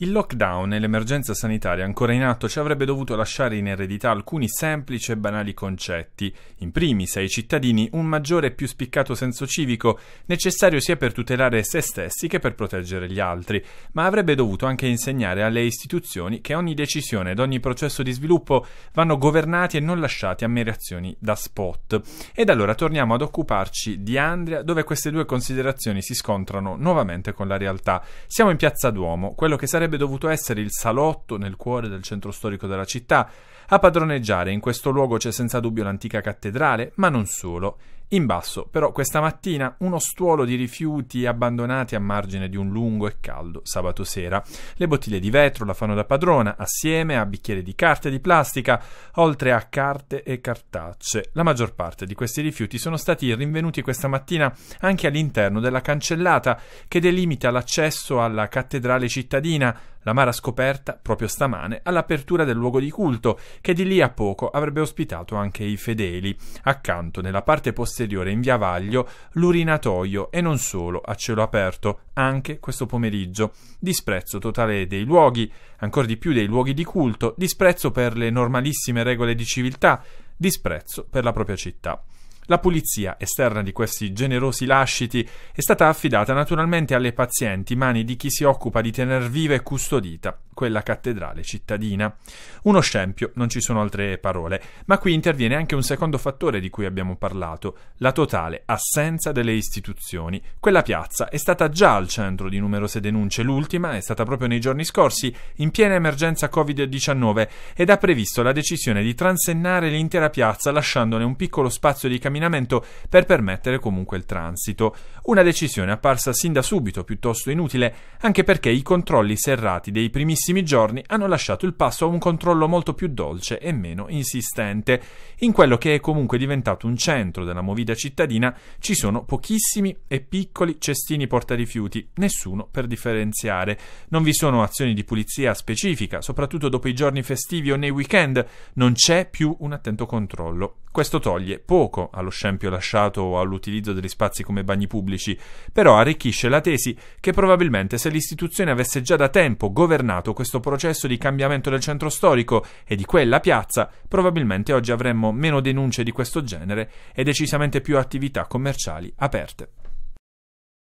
Il lockdown e l'emergenza sanitaria ancora in atto ci avrebbe dovuto lasciare in eredità alcuni semplici e banali concetti, in primis ai cittadini un maggiore e più spiccato senso civico, necessario sia per tutelare se stessi che per proteggere gli altri, ma avrebbe dovuto anche insegnare alle istituzioni che ogni decisione ed ogni processo di sviluppo vanno governati e non lasciati a mere azioni da spot. Ed allora torniamo ad occuparci di Andria, dove queste due considerazioni si scontrano nuovamente con la realtà. Siamo in Piazza Duomo, quello che sarebbe sarebbe dovuto essere il salotto nel cuore del centro storico della città. A padroneggiare in questo luogo c'è senza dubbio l'antica cattedrale, ma non solo. In basso, però, questa mattina uno stuolo di rifiuti abbandonati a margine di un lungo e caldo sabato sera. Le bottiglie di vetro la fanno da padrona, assieme a bicchieri di carta e di plastica, oltre a carte e cartacce. La maggior parte di questi rifiuti sono stati rinvenuti questa mattina anche all'interno della cancellata che delimita l'accesso alla cattedrale cittadina l'amara scoperta proprio stamane all'apertura del luogo di culto, che di lì a poco avrebbe ospitato anche i fedeli, accanto nella parte posteriore in via Vaglio l'urinatoio e non solo a cielo aperto, anche questo pomeriggio. Disprezzo totale dei luoghi, ancor di più dei luoghi di culto, disprezzo per le normalissime regole di civiltà, disprezzo per la propria città. La pulizia esterna di questi generosi lasciti è stata affidata naturalmente alle pazienti mani di chi si occupa di tener viva e custodita quella cattedrale cittadina. Uno scempio, non ci sono altre parole, ma qui interviene anche un secondo fattore di cui abbiamo parlato, la totale assenza delle istituzioni. Quella piazza è stata già al centro di numerose denunce, l'ultima è stata proprio nei giorni scorsi, in piena emergenza Covid-19, ed ha previsto la decisione di transennare l'intera piazza lasciandone un piccolo spazio di camminamento per permettere comunque il transito. Una decisione apparsa sin da subito piuttosto inutile, anche perché i controlli serrati dei primissimi pochissimi giorni hanno lasciato il passo a un controllo molto più dolce e meno insistente. In quello che è comunque diventato un centro della movida cittadina ci sono pochissimi e piccoli cestini portarifiuti, nessuno per differenziare. Non vi sono azioni di pulizia specifica, soprattutto dopo i giorni festivi o nei weekend, non c'è più un attento controllo. Questo toglie poco allo scempio lasciato all'utilizzo degli spazi come bagni pubblici, però arricchisce la tesi che probabilmente se l'istituzione avesse già da tempo governato questo processo di cambiamento del centro storico e di quella piazza, probabilmente oggi avremmo meno denunce di questo genere e decisamente più attività commerciali aperte.